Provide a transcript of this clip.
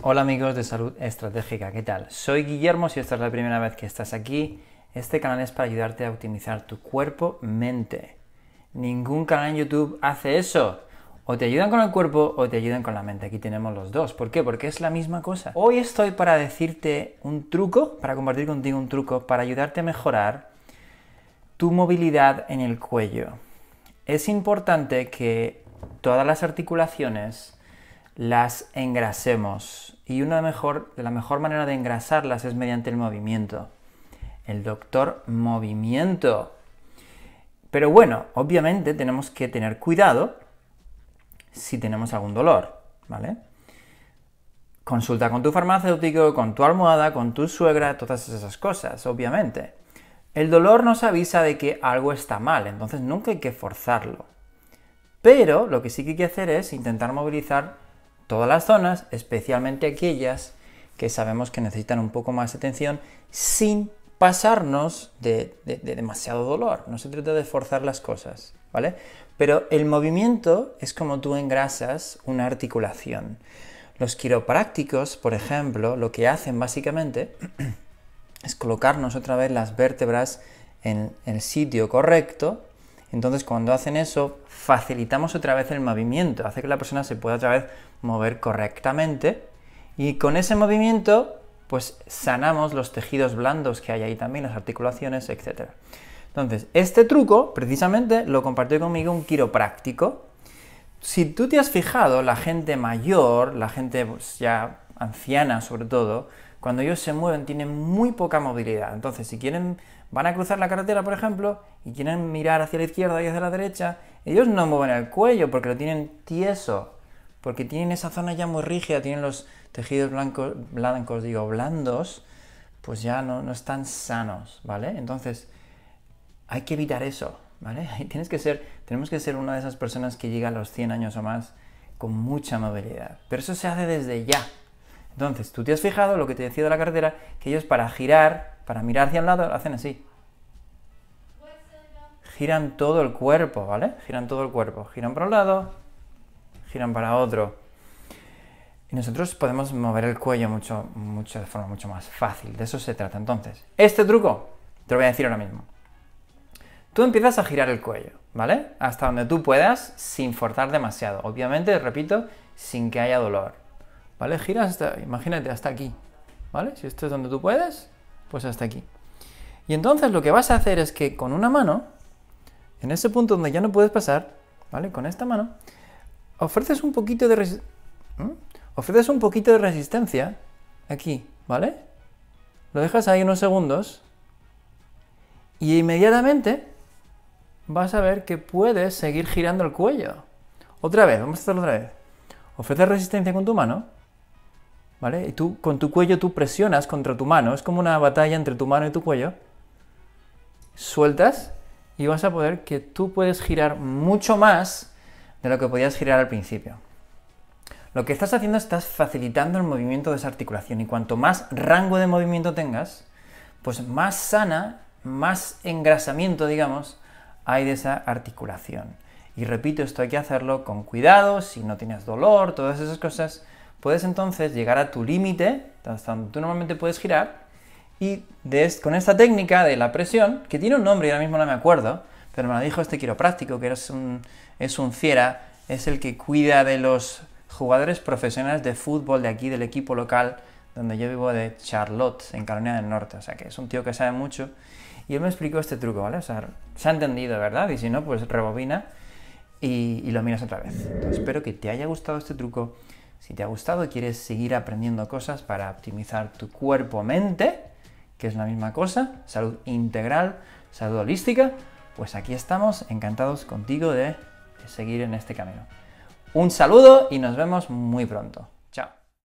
Hola amigos de Salud Estratégica, ¿qué tal? Soy Guillermo, si esta es la primera vez que estás aquí, este canal es para ayudarte a optimizar tu cuerpo-mente. Ningún canal en YouTube hace eso. O te ayudan con el cuerpo o te ayudan con la mente. Aquí tenemos los dos. ¿Por qué? Porque es la misma cosa. Hoy estoy para decirte un truco, para compartir contigo un truco, para ayudarte a mejorar tu movilidad en el cuello. Es importante que todas las articulaciones las engrasemos. Y una mejor, la mejor manera de engrasarlas es mediante el movimiento. El doctor movimiento. Pero bueno, obviamente tenemos que tener cuidado si tenemos algún dolor, ¿vale? Consulta con tu farmacéutico, con tu almohada, con tu suegra, todas esas cosas, obviamente. El dolor nos avisa de que algo está mal, entonces nunca hay que forzarlo. Pero lo que sí que hay que hacer es intentar movilizar todas las zonas, especialmente aquellas que sabemos que necesitan un poco más de atención sin pasarnos de, demasiado dolor. No se trata de forzar las cosas, ¿vale? Pero el movimiento es como tú engrasas una articulación. Los quiroprácticos, por ejemplo, lo que hacen básicamente es colocarnos otra vez las vértebras en el sitio correcto entonces cuando hacen eso, facilitamos otra vez el movimiento, hace que la persona se pueda otra vez mover correctamente y con ese movimiento pues sanamos los tejidos blandos que hay ahí también, las articulaciones, etc. Entonces, este truco precisamente lo compartió conmigo un quiropráctico. Si tú te has fijado, la gente mayor, la gente pues, ya anciana sobre todo, cuando ellos se mueven tienen muy poca movilidad. Entonces, si quieren, van a cruzar la carretera, por ejemplo, y quieren mirar hacia la izquierda y hacia la derecha, ellos no mueven el cuello porque lo tienen tieso, porque tienen esa zona ya muy rígida, tienen los tejidos blancos, blancos digo, blandos, pues ya no, están sanos, ¿vale? Entonces, hay que evitar eso, ¿vale? tienes que ser, tenemos que ser una de esas personas que llega a los 100 años o más con mucha movilidad. Pero eso se hace desde ya, entonces, tú te has fijado lo que te decía de la carretera, que ellos para girar, para mirar hacia un lado, hacen así. Giran todo el cuerpo, ¿vale? Giran todo el cuerpo. Giran para un lado, giran para otro. Y nosotros podemos mover el cuello mucho, mucho, de forma mucho más fácil. De eso se trata. Entonces, este truco, te lo voy a decir ahora mismo. Tú empiezas a girar el cuello, ¿vale? Hasta donde tú puedas, sin forzar demasiado. Obviamente, repito, sin que haya dolor. ¿vale? giras hasta, imagínate, hasta aquí, ¿vale? Si esto es donde tú puedes, pues hasta aquí. Y entonces lo que vas a hacer es que con una mano, en ese punto donde ya no puedes pasar, ¿vale? Con esta mano, ofreces un poquito de ofreces un poquito de resistencia aquí, ¿vale? Lo dejas ahí unos segundos y inmediatamente vas a ver que puedes seguir girando el cuello. Otra vez, vamos a hacerlo otra vez. Ofreces resistencia con tu mano y tú, con tu cuello tú presionas contra tu mano, es como una batalla entre tu mano y tu cuello. Sueltas y vas a poder que tú puedes girar mucho más de lo que podías girar al principio. Lo que estás haciendo estás facilitando el movimiento de esa articulación y cuanto más rango de movimiento tengas, pues más sana, más engrasamiento, digamos, hay de esa articulación. Y repito, esto hay que hacerlo con cuidado, si no tienes dolor, todas esas cosas, puedes entonces llegar a tu límite, hasta tú normalmente puedes girar, y con esta técnica de la presión, que tiene un nombre y ahora mismo no me acuerdo, pero me lo dijo este quiropráctico, que es un, fiera, es el que cuida de los jugadores profesionales de fútbol de aquí, del equipo local, donde yo vivo de Charlotte, en Carolina del Norte. O sea que es un tío que sabe mucho. Y él me explicó este truco, ¿vale? O sea, se ha entendido, ¿verdad? Y si no, pues rebobina y, lo miras otra vez. espero que te haya gustado este truco. Si te ha gustado y quieres seguir aprendiendo cosas para optimizar tu cuerpo-mente, que es la misma cosa, salud integral, salud holística, pues aquí estamos encantados contigo de seguir en este camino. Un saludo y nos vemos muy pronto.